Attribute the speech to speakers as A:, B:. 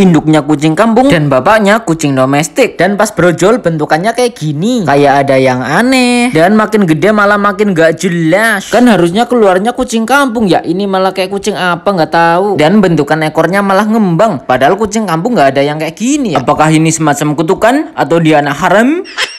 A: induknya kucing kampung dan bapaknya kucing domestik. Dan pas brojol bentukannya kayak gini, kayak ada yang aneh. Dan makin gede malah makin gak jelas. Kan harusnya keluarnya kucing kampung ya, ini malah kayak kucing apa nggak tahu. Dan bentukan ekornya malah ngembang, padahal kucing kampung nggak ada yang kayak gini. Ya? Apakah ini semacam kutukan atau dia anak haram?